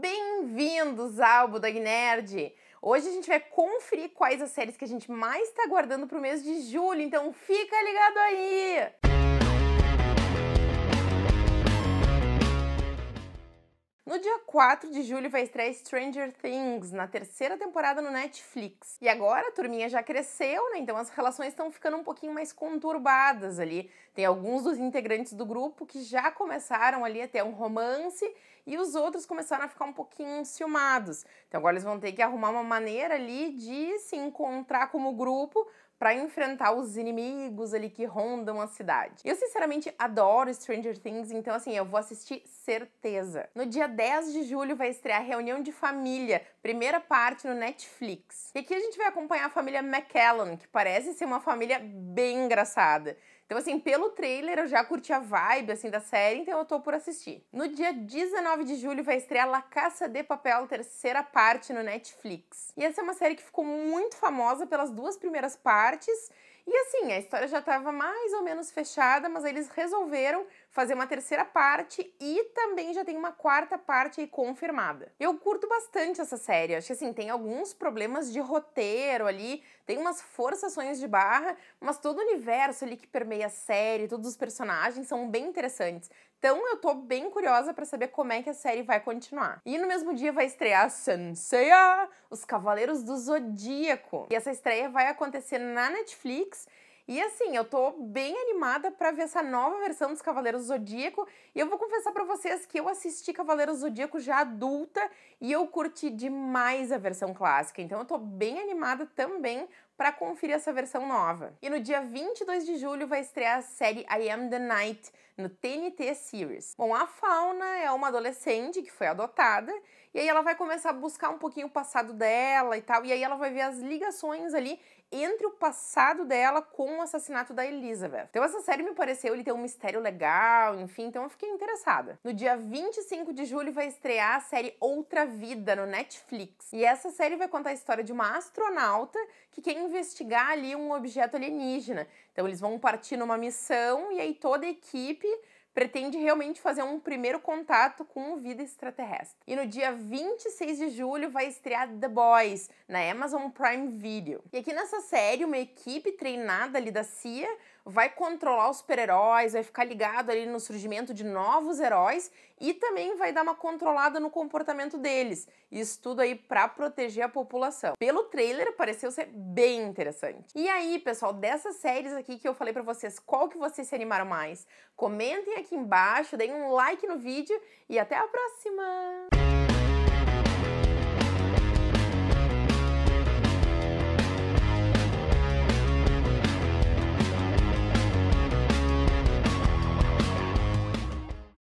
Bem-vindos ao Budog Nerd! Hoje a gente vai conferir quais as séries que a gente mais está guardando para o mês de julho, então fica ligado aí! dia 4 de julho vai estrear Stranger Things, na terceira temporada no Netflix. E agora a turminha já cresceu, né? Então as relações estão ficando um pouquinho mais conturbadas ali. Tem alguns dos integrantes do grupo que já começaram ali a ter um romance e os outros começaram a ficar um pouquinho ciumados. Então agora eles vão ter que arrumar uma maneira ali de se encontrar como grupo para enfrentar os inimigos ali que rondam a cidade. Eu sinceramente adoro Stranger Things, então assim, eu vou assistir certeza. No dia 10 de julho vai estrear Reunião de Família, primeira parte no Netflix. E aqui a gente vai acompanhar a família McKellen, que parece ser uma família bem engraçada então, assim, pelo trailer eu já curti a vibe, assim, da série, então eu tô por assistir. No dia 19 de julho vai estrear La Caça de Papel, terceira parte no Netflix. E essa é uma série que ficou muito famosa pelas duas primeiras partes e assim, a história já estava mais ou menos fechada, mas eles resolveram fazer uma terceira parte e também já tem uma quarta parte aí confirmada. Eu curto bastante essa série, acho que assim, tem alguns problemas de roteiro ali, tem umas forçações de barra, mas todo o universo ali que permeia a série, todos os personagens são bem interessantes. Então eu tô bem curiosa para saber como é que a série vai continuar. E no mesmo dia vai estrear Senseiya, Os Cavaleiros do Zodíaco. E essa estreia vai acontecer na Netflix Netflix. E assim, eu tô bem animada para ver essa nova versão dos Cavaleiros do Zodíaco. E eu vou confessar para vocês que eu assisti Cavaleiros do Zodíaco já adulta e eu curti demais a versão clássica. Então eu tô bem animada também para conferir essa versão nova. E no dia 22 de julho vai estrear a série I Am the Night no TNT Series. Bom, a Fauna é uma adolescente que foi adotada e aí ela vai começar a buscar um pouquinho o passado dela e tal, e aí ela vai ver as ligações ali entre o passado dela com o assassinato da Elizabeth. Então essa série me pareceu ele ter um mistério legal, enfim, então eu fiquei interessada. No dia 25 de julho vai estrear a série Outra Vida no Netflix. E essa série vai contar a história de uma astronauta que quer investigar ali um objeto alienígena. Então eles vão partir numa missão e aí toda a equipe pretende realmente fazer um primeiro contato com vida extraterrestre. E no dia 26 de julho vai estrear The Boys na Amazon Prime Video. E aqui nessa série, uma equipe treinada ali da CIA vai controlar os super-heróis, vai ficar ligado ali no surgimento de novos heróis e também vai dar uma controlada no comportamento deles. Isso tudo aí para proteger a população. Pelo trailer pareceu ser bem interessante. E aí, pessoal, dessas séries aqui que eu falei para vocês, qual que vocês se animaram mais? Comentem aqui embaixo, deem um like no vídeo e até a próxima.